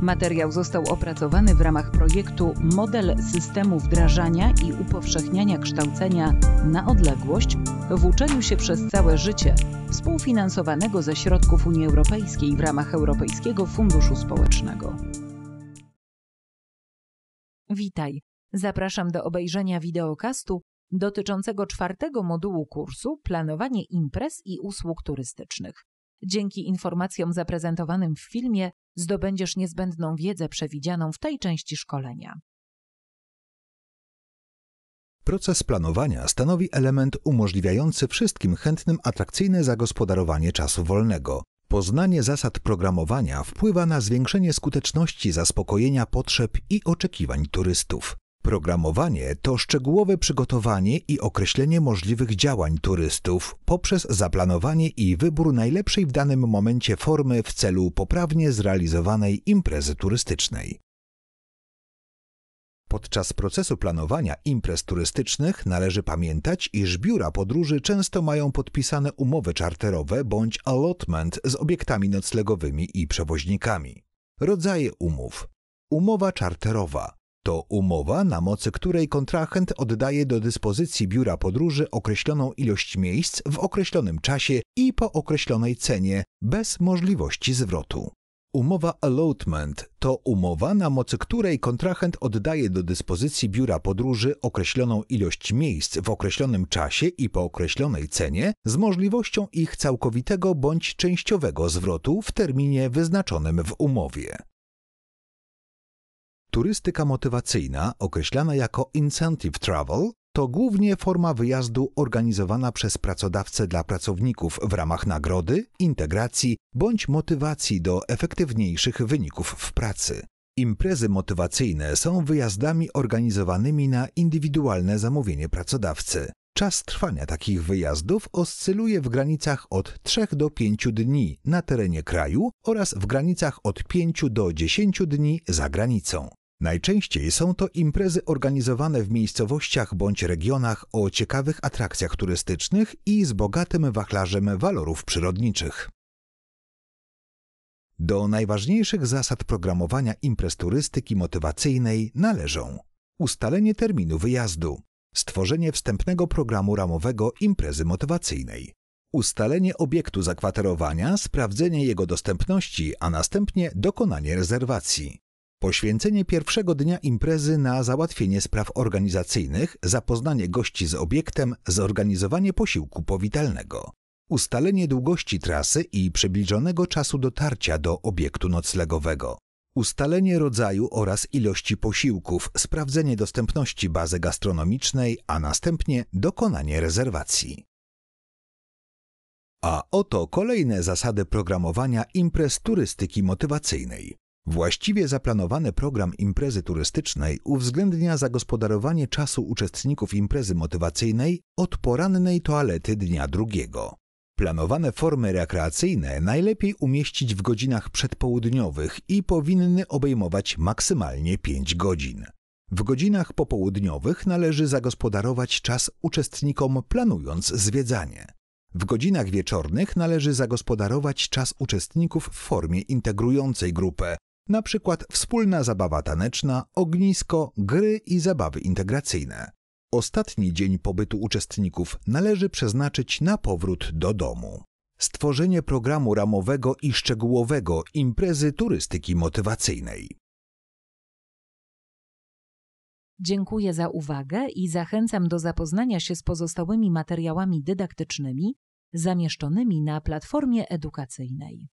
Materiał został opracowany w ramach projektu Model systemu wdrażania i upowszechniania kształcenia na odległość w uczeniu się przez całe życie, współfinansowanego ze środków Unii Europejskiej w ramach Europejskiego Funduszu Społecznego. Witaj. Zapraszam do obejrzenia wideokastu dotyczącego czwartego modułu kursu Planowanie imprez i usług turystycznych. Dzięki informacjom zaprezentowanym w filmie zdobędziesz niezbędną wiedzę przewidzianą w tej części szkolenia. Proces planowania stanowi element umożliwiający wszystkim chętnym atrakcyjne zagospodarowanie czasu wolnego. Poznanie zasad programowania wpływa na zwiększenie skuteczności zaspokojenia potrzeb i oczekiwań turystów. Programowanie to szczegółowe przygotowanie i określenie możliwych działań turystów poprzez zaplanowanie i wybór najlepszej w danym momencie formy w celu poprawnie zrealizowanej imprezy turystycznej. Podczas procesu planowania imprez turystycznych należy pamiętać, iż biura podróży często mają podpisane umowy czarterowe bądź allotment z obiektami noclegowymi i przewoźnikami. Rodzaje umów: umowa czarterowa to umowa, na mocy której kontrahent oddaje do dyspozycji biura podróży określoną ilość miejsc w określonym czasie i po określonej cenie, bez możliwości zwrotu. Umowa allotment to umowa, na mocy której kontrahent oddaje do dyspozycji biura podróży określoną ilość miejsc w określonym czasie i po określonej cenie z możliwością ich całkowitego bądź częściowego zwrotu w terminie wyznaczonym w umowie. Turystyka motywacyjna, określana jako incentive travel, to głównie forma wyjazdu organizowana przez pracodawcę dla pracowników w ramach nagrody, integracji bądź motywacji do efektywniejszych wyników w pracy. Imprezy motywacyjne są wyjazdami organizowanymi na indywidualne zamówienie pracodawcy. Czas trwania takich wyjazdów oscyluje w granicach od 3 do 5 dni na terenie kraju oraz w granicach od 5 do 10 dni za granicą. Najczęściej są to imprezy organizowane w miejscowościach bądź regionach o ciekawych atrakcjach turystycznych i z bogatym wachlarzem walorów przyrodniczych. Do najważniejszych zasad programowania imprez turystyki motywacyjnej należą ustalenie terminu wyjazdu, stworzenie wstępnego programu ramowego imprezy motywacyjnej, ustalenie obiektu zakwaterowania, sprawdzenie jego dostępności, a następnie dokonanie rezerwacji. Poświęcenie pierwszego dnia imprezy na załatwienie spraw organizacyjnych, zapoznanie gości z obiektem, zorganizowanie posiłku powitalnego, ustalenie długości trasy i przybliżonego czasu dotarcia do obiektu noclegowego, ustalenie rodzaju oraz ilości posiłków, sprawdzenie dostępności bazy gastronomicznej, a następnie dokonanie rezerwacji. A oto kolejne zasady programowania imprez turystyki motywacyjnej. Właściwie zaplanowany program imprezy turystycznej uwzględnia zagospodarowanie czasu uczestników imprezy motywacyjnej od porannej toalety dnia drugiego. Planowane formy rekreacyjne najlepiej umieścić w godzinach przedpołudniowych i powinny obejmować maksymalnie 5 godzin. W godzinach popołudniowych należy zagospodarować czas uczestnikom planując zwiedzanie. W godzinach wieczornych należy zagospodarować czas uczestników w formie integrującej grupę, na przykład wspólna zabawa taneczna, ognisko, gry i zabawy integracyjne. Ostatni dzień pobytu uczestników należy przeznaczyć na powrót do domu. Stworzenie programu ramowego i szczegółowego imprezy turystyki motywacyjnej. Dziękuję za uwagę i zachęcam do zapoznania się z pozostałymi materiałami dydaktycznymi zamieszczonymi na platformie edukacyjnej.